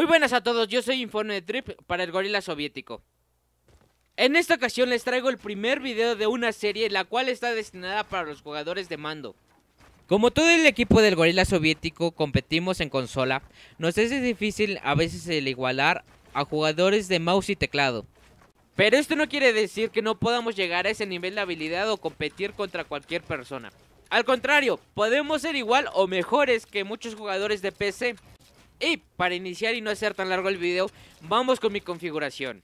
Muy buenas a todos, yo soy Informe de Trip para el Gorila Soviético. En esta ocasión les traigo el primer video de una serie la cual está destinada para los jugadores de mando. Como todo el equipo del Gorila Soviético competimos en consola, nos es difícil a veces el igualar a jugadores de mouse y teclado. Pero esto no quiere decir que no podamos llegar a ese nivel de habilidad o competir contra cualquier persona. Al contrario, podemos ser igual o mejores que muchos jugadores de PC y para iniciar y no hacer tan largo el video, vamos con mi configuración.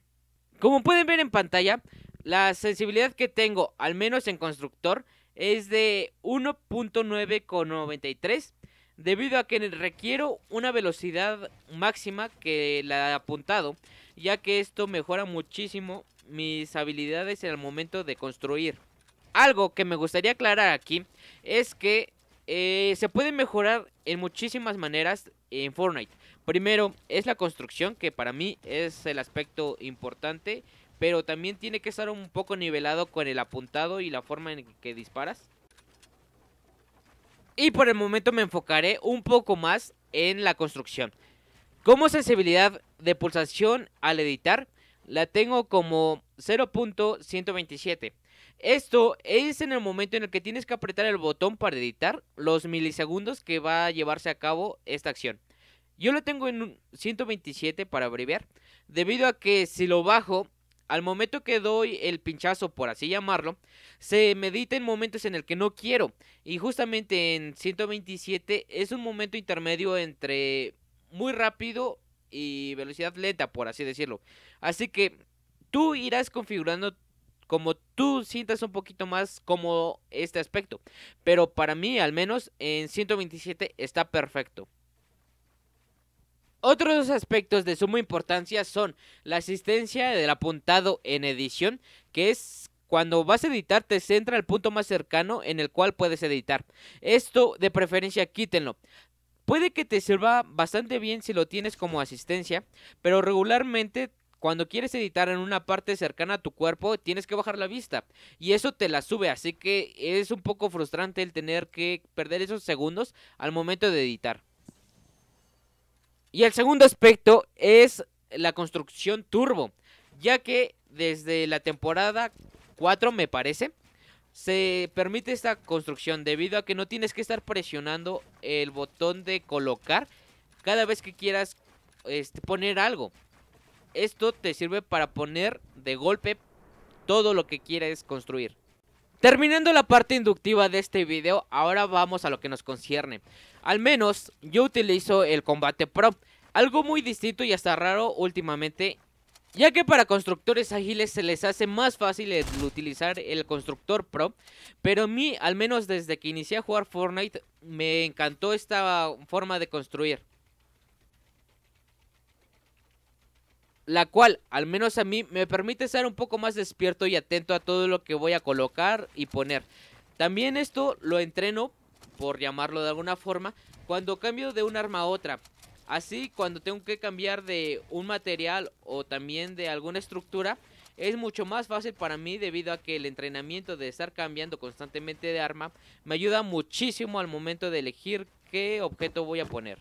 Como pueden ver en pantalla, la sensibilidad que tengo, al menos en constructor, es de 1.9,93 debido a que requiero una velocidad máxima que la he apuntado, ya que esto mejora muchísimo mis habilidades en el momento de construir. Algo que me gustaría aclarar aquí es que eh, se puede mejorar en muchísimas maneras en Fortnite. Primero, es la construcción, que para mí es el aspecto importante, pero también tiene que estar un poco nivelado con el apuntado y la forma en que disparas. Y por el momento me enfocaré un poco más en la construcción. Como sensibilidad de pulsación al editar, la tengo como 0.127. Esto es en el momento en el que tienes que apretar el botón para editar los milisegundos que va a llevarse a cabo esta acción. Yo lo tengo en 127 para abreviar, debido a que si lo bajo, al momento que doy el pinchazo, por así llamarlo, se medita en momentos en el que no quiero. Y justamente en 127 es un momento intermedio entre muy rápido y velocidad lenta, por así decirlo. Así que tú irás configurando como tú sientas un poquito más cómodo este aspecto. Pero para mí, al menos, en 127 está perfecto. Otros aspectos de suma importancia son la asistencia del apuntado en edición, que es cuando vas a editar te centra el punto más cercano en el cual puedes editar. Esto de preferencia quítenlo. Puede que te sirva bastante bien si lo tienes como asistencia, pero regularmente cuando quieres editar en una parte cercana a tu cuerpo, tienes que bajar la vista. Y eso te la sube, así que es un poco frustrante el tener que perder esos segundos al momento de editar. Y el segundo aspecto es la construcción turbo, ya que desde la temporada 4 me parece, se permite esta construcción debido a que no tienes que estar presionando el botón de colocar cada vez que quieras este, poner algo. Esto te sirve para poner de golpe todo lo que quieres construir. Terminando la parte inductiva de este video, ahora vamos a lo que nos concierne. Al menos yo utilizo el combate pro, algo muy distinto y hasta raro últimamente, ya que para constructores ágiles se les hace más fácil utilizar el constructor pro, pero a mí, al menos desde que inicié a jugar Fortnite, me encantó esta forma de construir. la cual al menos a mí me permite estar un poco más despierto y atento a todo lo que voy a colocar y poner. También esto lo entreno, por llamarlo de alguna forma, cuando cambio de un arma a otra. Así, cuando tengo que cambiar de un material o también de alguna estructura, es mucho más fácil para mí debido a que el entrenamiento de estar cambiando constantemente de arma me ayuda muchísimo al momento de elegir qué objeto voy a poner.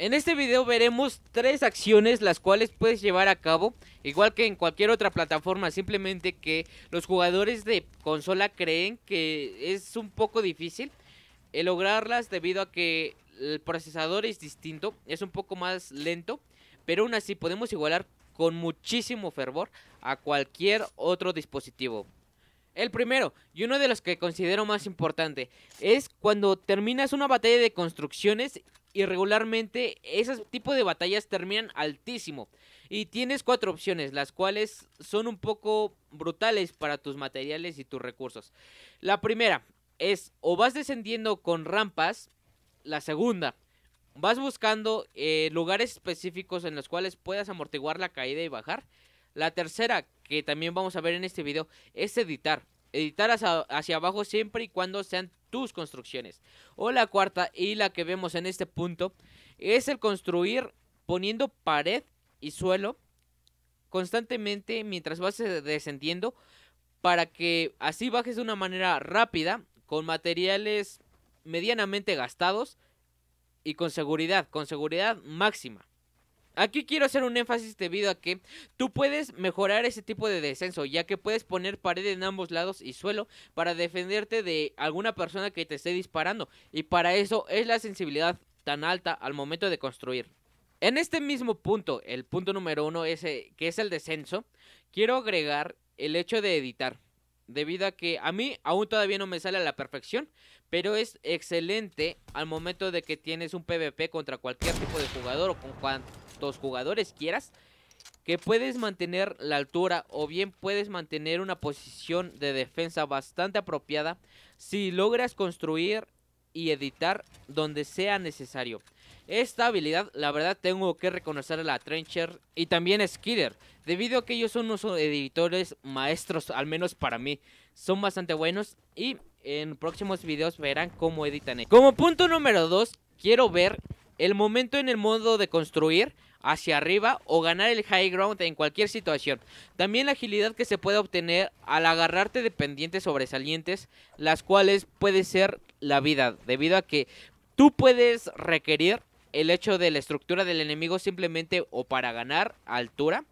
En este video veremos tres acciones las cuales puedes llevar a cabo, igual que en cualquier otra plataforma, simplemente que los jugadores de consola creen que es un poco difícil eh, lograrlas debido a que el procesador es distinto, es un poco más lento, pero aún así podemos igualar con muchísimo fervor a cualquier otro dispositivo. El primero, y uno de los que considero más importante, es cuando terminas una batalla de construcciones y regularmente ese tipo de batallas terminan altísimo. Y tienes cuatro opciones, las cuales son un poco brutales para tus materiales y tus recursos. La primera es o vas descendiendo con rampas. La segunda, vas buscando eh, lugares específicos en los cuales puedas amortiguar la caída y bajar. La tercera, que también vamos a ver en este video, es editar editar hacia, abajo siempre y cuando sean tus construcciones. O la cuarta y la que vemos en este punto es el construir poniendo pared y suelo constantemente mientras vas eh, descendiendo para que así bajes de una manera rápida con materiales medianamente gastados y con seguridad, con seguridad máxima. Aquí quiero hacer un énfasis debido a que tú puedes mejorar ese tipo de descenso, ya que puedes poner pared en ambos lados y suelo para defenderte de alguna persona que te esté disparando, y para eso es la sensibilidad tan alta al momento de construir. En este mismo punto, el punto número uno, ese, eh, que es el descenso, quiero agregar el hecho de editar debido a que a mí aún todavía no me sale a la perfección, pero es excelente al momento de que tienes un PvP contra cualquier tipo de jugador o con jugadores quieras, que puedes mantener la altura o bien puedes mantener una posición de defensa bastante apropiada si logras construir y editar donde sea necesario. Esta habilidad, la verdad, tengo que reconocer a la Trencher y también a Skidder, debido a que ellos son unos editores maestros, al menos para mí. Son bastante buenos y en próximos videos verán cómo editan. Como punto número 2, quiero ver el momento en el modo de construir hacia arriba o ganar el high ground en cualquier situación. También la agilidad que se puede obtener al agarrarte de pendientes sobresalientes, las cuales puede ser la vida, debido a que tú puedes requerir el hecho de la estructura del enemigo simplemente o para ganar altura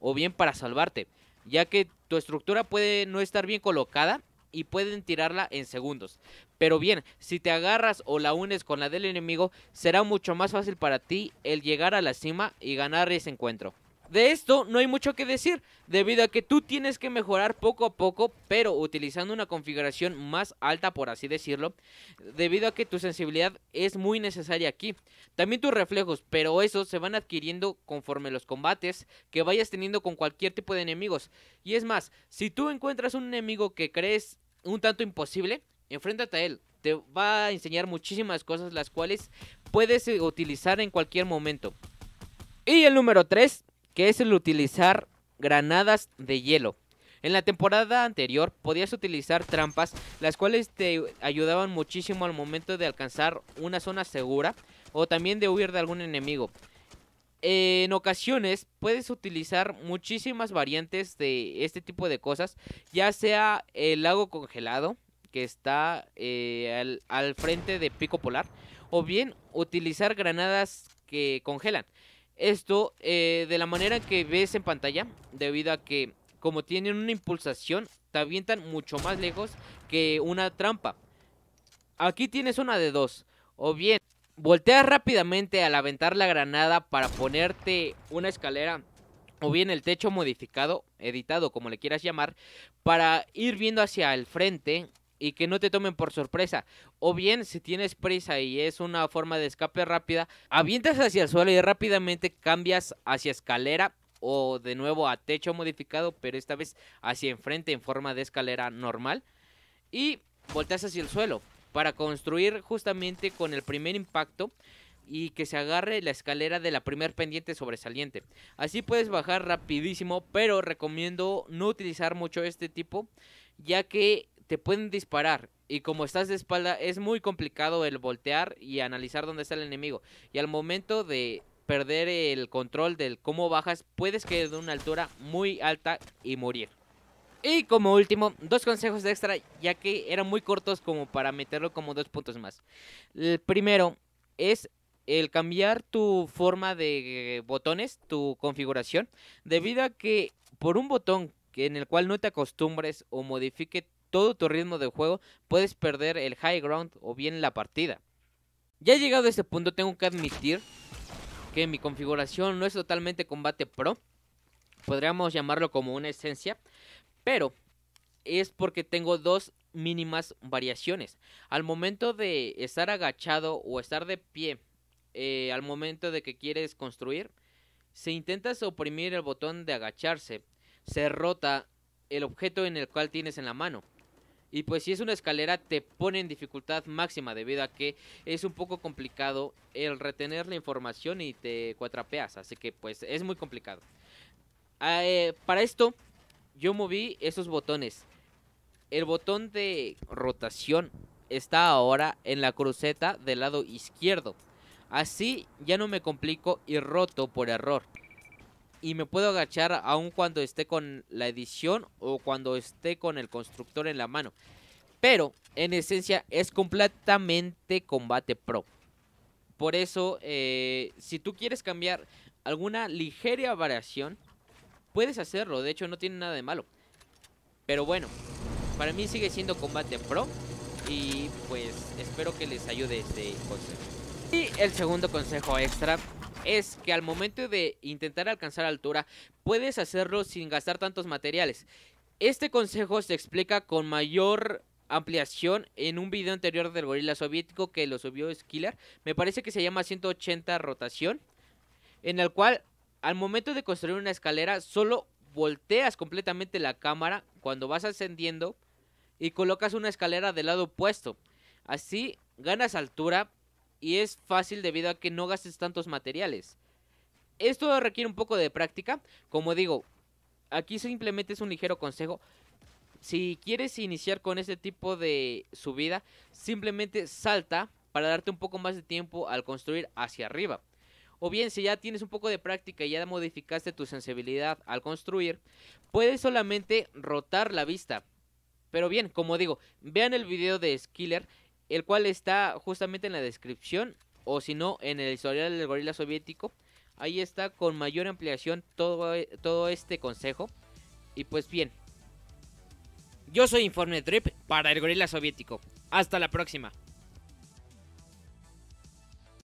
o bien para salvarte, ya que tu estructura puede no estar bien colocada y pueden tirarla en segundos. Pero bien, si te agarras o la unes con la del enemigo, será mucho más fácil para ti el llegar a la cima y ganar ese encuentro. De esto no hay mucho que decir, debido a que tú tienes que mejorar poco a poco, pero utilizando una configuración más alta, por así decirlo, debido a que tu sensibilidad es muy necesaria aquí. También tus reflejos, pero eso se van adquiriendo conforme los combates que vayas teniendo con cualquier tipo de enemigos. Y es más, si tú encuentras un enemigo que crees un tanto imposible, enfréntate a él. Te va a enseñar muchísimas cosas las cuales puedes eh, utilizar en cualquier momento. Y el número 3, que es el utilizar granadas de hielo. En la temporada anterior podías utilizar trampas, las cuales te ayudaban muchísimo al momento de alcanzar una zona segura o también de huir de algún enemigo. Eh, en ocasiones puedes utilizar muchísimas variantes de este tipo de cosas, ya sea el lago congelado que está eh, al, frente de Pico Polar, o bien utilizar granadas que congelan. Esto eh, de la manera que ves en pantalla, debido a que como tienen una impulsación, te avientan mucho más lejos que una trampa. Aquí tienes una de dos, o bien volteas rápidamente al aventar la granada para ponerte una escalera o bien el techo modificado, editado, como le quieras llamar, para ir viendo hacia el frente y que no te tomen por sorpresa. O bien, si tienes prisa y es una forma de escape rápida, avientas hacia el suelo y rápidamente cambias hacia escalera o de nuevo a techo modificado, pero esta vez hacia enfrente en forma de escalera normal. Y volteas hacia el suelo para construir justamente con el primer impacto y que se agarre la escalera de la primer pendiente sobresaliente. Así puedes bajar rapidísimo, pero recomiendo no utilizar mucho este tipo, ya que te pueden disparar y como estás de espalda es muy complicado el voltear y analizar dónde está el enemigo. Y al momento de perder el control del cómo bajas, puedes caer de una altura muy alta y morir. Y como último, dos consejos de extra, ya que eran muy cortos como para meterlo como dos puntos más. El primero es el cambiar tu forma de botones, tu configuración, debido a que por un botón en el cual no te acostumbres o modifique todo tu ritmo de juego, puedes perder el high ground o bien la partida. Ya he llegado a este punto, tengo que admitir que mi configuración no es totalmente combate pro, podríamos llamarlo como una esencia, pero es porque tengo dos mínimas variaciones. Al momento de estar agachado o estar de pie, eh, al momento de que quieres construir, se intenta oprimir el botón de agacharse, se rota el objeto en el cual tienes en la mano. Y pues si es una escalera te pone en dificultad máxima debido a que es un poco complicado el retener la información y te cuatrapeas. Así que pues es muy complicado. Ah, eh, para esto yo moví esos botones. El botón de rotación está ahora en la cruceta del lado izquierdo. Así ya no me complico y roto por error. Y me puedo agachar aun cuando esté con la edición o cuando esté con el constructor en la mano. Pero en esencia es completamente combate pro. Por eso, eh, si tú quieres cambiar alguna ligera variación, Puedes hacerlo, de hecho no tiene nada de malo. Pero bueno, para mí sigue siendo combate pro. Y pues espero que les ayude este consejo. Y el segundo consejo extra es que al momento de intentar alcanzar altura, puedes hacerlo sin gastar tantos materiales. Este consejo se explica con mayor ampliación en un video anterior del gorila soviético que lo subió Skiller. Me parece que se llama 180 rotación. En el cual al momento de construir una escalera, solo volteas completamente la cámara cuando vas ascendiendo y colocas una escalera del lado opuesto. Así ganas altura y es fácil debido a que no gastes tantos materiales. Esto requiere un poco de práctica. Como digo, aquí simplemente es un ligero consejo. Si quieres iniciar con este tipo de subida, simplemente salta para darte un poco más de tiempo al construir hacia arriba o bien si ya tienes un poco de práctica y ya modificaste tu sensibilidad al construir, puedes solamente rotar la vista. Pero bien, como digo, vean el video de Skiller, el cual está justamente en la descripción o si no en el historial del gorila soviético. Ahí está con mayor ampliación todo, todo este consejo. Y pues bien, yo soy Informe Trip para el gorila soviético. Hasta la próxima.